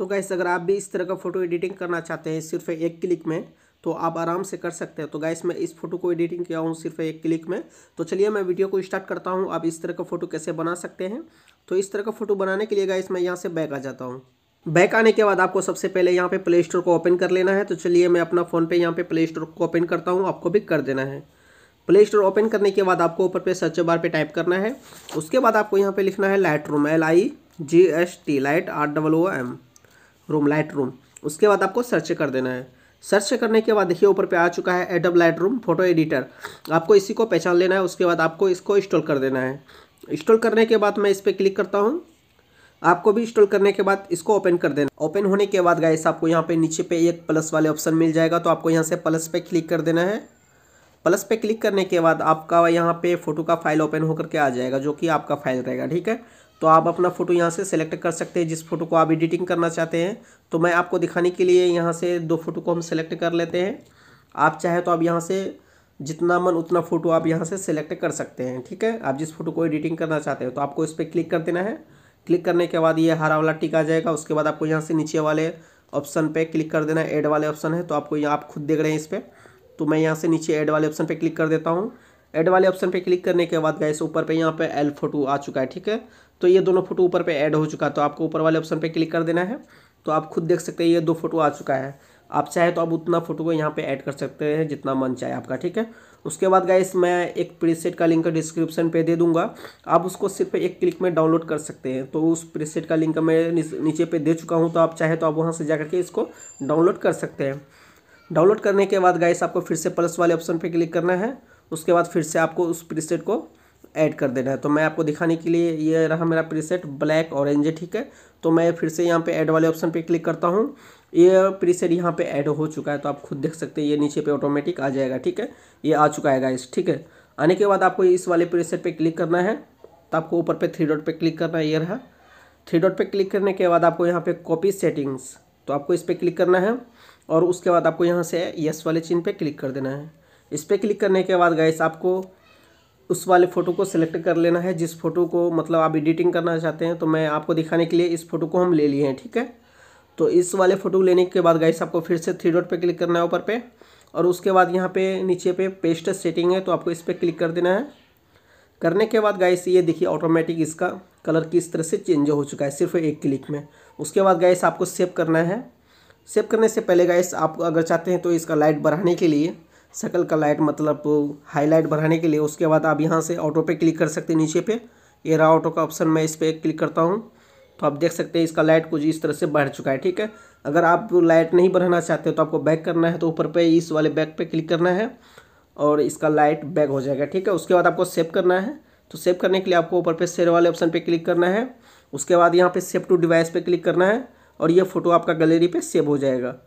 तो गैस अगर आप भी इस तरह का फोटो एडिटिंग करना चाहते हैं सिर्फ एक क्लिक में तो आप आराम से कर सकते हैं तो गाइस मैं इस फोटो को एडिटिंग किया हूँ सिर्फ एक क्लिक में तो चलिए मैं वीडियो को स्टार्ट करता हूँ आप इस तरह का फोटो कैसे बना सकते हैं तो इस तरह का फोटो बनाने के लिए गाइस मैं यहाँ से बैक आ जाता हूँ बैक आने के बाद आपको सबसे पहले यहाँ पे प्ले स्टोर को ओपन कर लेना है तो चलिए मैं अपना फ़ोन पे यहाँ पे प्ले स्टोर को ओपन करता हूँ आपको भी कर देना है प्ले स्टोर ओपन करने के बाद आपको ऊपर पे सर्च बार पे टाइप करना है उसके बाद आपको यहाँ पे लिखना है Lightroom L I G S T light R double O M room Lightroom उसके बाद आपको सर्च कर देना है सर्च करने के बाद देखिए ऊपर पे आ चुका है Adobe Lightroom photo editor आपको इसी को पहचान लेना है उसके बाद आपको इसको इंस्टॉल कर देना है इंस्टॉल करने के बाद मैं इस पर क्लिक करता हूँ आपको भी इंस्टॉल करने के बाद इसको ओपन कर देना ओपन होने के बाद गाइस आपको यहाँ पे नीचे पे एक प्लस वाले ऑप्शन मिल जाएगा तो आपको यहाँ से प्लस पे क्लिक कर देना है प्लस पे क्लिक करने के बाद आपका यहाँ पे फोटो का फाइल ओपन होकर के आ जाएगा जो कि आपका फाइल रहेगा ठीक है तो आप अपना फ़ोटो यहाँ से सेलेक्ट कर सकते हैं जिस फोटो को आप एडिटिंग करना चाहते हैं तो मैं आपको दिखाने के लिए यहाँ से दो फोटो को हम सेलेक्ट कर लेते हैं आप चाहे तो आप यहाँ से जितना मन उतना फ़ोटो आप यहाँ से सेलेक्ट कर सकते हैं ठीक है आप जिस फोटो को एडिटिंग करना चाहते हैं तो आपको इस पर क्लिक कर देना है क्लिक करने के बाद ये हरा वाला टिक आ जाएगा उसके बाद आपको यहाँ से नीचे वाले ऑप्शन पर क्लिक कर देना ऐड वाले ऑप्शन है तो आपको यहाँ आप खुद देख रहे हैं इस पर तो मैं यहाँ से नीचे ऐड वाले ऑप्शन पर क्लिक कर देता हूँ ऐड वाले ऑप्शन पे क्लिक करने के बाद गैस ऊपर पे यहाँ पे एल फोटो आ चुका है ठीक है तो ये दोनों फोटो ऊपर पे ऐड हो चुका है तो आपको ऊपर वाले ऑप्शन पे क्लिक कर देना है तो आप खुद देख सकते हैं ये दो फोटो आ चुका है आप चाहे तो आप उतना फोटो को यहाँ पर ऐड कर सकते हैं जितना मन चाहे आपका ठीक है उसके बाद गाइस मैं एक प्रीसेट का लिंक डिस्क्रिप्शन पर दे दूंगा आप उसको सिर्फ एक क्लिक में डाउनलोड कर सकते हैं तो उस प्रीसेट का लिंक मैं नीचे पे दे चुका हूँ तो आप चाहे तो आप वहाँ से जा के इसको डाउनलोड कर सकते हैं डाउनलोड करने के बाद गाइस आपको फिर से प्लस वाले ऑप्शन पर क्लिक करना है उसके बाद फिर से आपको उस प्रीसेट को ऐड कर देना है तो मैं आपको दिखाने के लिए ये रहा मेरा प्रीसेट ब्लैक ऑरेंज है ठीक है तो मैं फिर से यहाँ पे ऐड वाले ऑप्शन पे क्लिक करता हूँ ये प्रीसेट यहाँ पे ऐड हो चुका है तो आप खुद देख सकते हैं ये नीचे पे ऑटोमेटिक आ जाएगा ठीक है ये आ चुका है इस ठीक है आने के बाद आपको इस वाले प्रीसेट पर क्लिक करना है तो आपको ऊपर पर थ्री डॉट पर क्लिक करना है ये रहा थ्री डॉट पर क्लिक करने के बाद आपको यहाँ पर कॉपी सेटिंग्स तो आपको इस पर क्लिक करना है और उसके बाद आपको यहाँ से यस वाले चिन्ह पर क्लिक कर देना है इस पर क्लिक करने के बाद गैस आपको उस वाले फ़ोटो को सिलेक्ट कर लेना है जिस फ़ोटो को मतलब आप एडिटिंग करना चाहते हैं तो मैं आपको दिखाने के लिए इस फ़ोटो को हम ले लिए हैं ठीक है तो इस वाले फ़ोटो लेने के बाद गाइस आपको फिर से थ्री डॉट पे क्लिक करना है ऊपर पे और उसके बाद यहाँ पे नीचे पे पेस्ट सेटिंग है तो आपको इस पर क्लिक कर देना है करने के बाद गाइस ये देखिए ऑटोमेटिक इसका कलर किस तरह से चेंज हो चुका है सिर्फ एक क्लिक में उसके बाद गाइस आपको सेव करना है सेव करने से पहले गाइस आप अगर चाहते हैं तो इसका लाइट बढ़ाने के लिए सकल का लाइट मतलब हाईलाइट बढ़ाने के लिए उसके बाद आप यहाँ से ऑटो पे क्लिक कर सकते हैं नीचे पे ये रहा ऑटो का ऑप्शन मैं इस पर क्लिक करता हूँ तो आप देख सकते हैं इसका लाइट कुछ इस तरह से बढ़ चुका है ठीक है अगर आप लाइट नहीं बढ़ाना चाहते हो तो आपको बैक करना है तो ऊपर पे इस वाले बैक पे क्लिक करना है और इसका लाइट बैक हो जाएगा ठीक है उसके बाद आपको सेव करना है तो सेव करने के लिए आपको ऊपर पे शेयर वाले ऑप्शन पे क्लिक करना है उसके बाद यहाँ पे सेव टू डिवाइस पे क्लिक करना है और ये फ़ोटो आपका गैलरी पे सेव हो जाएगा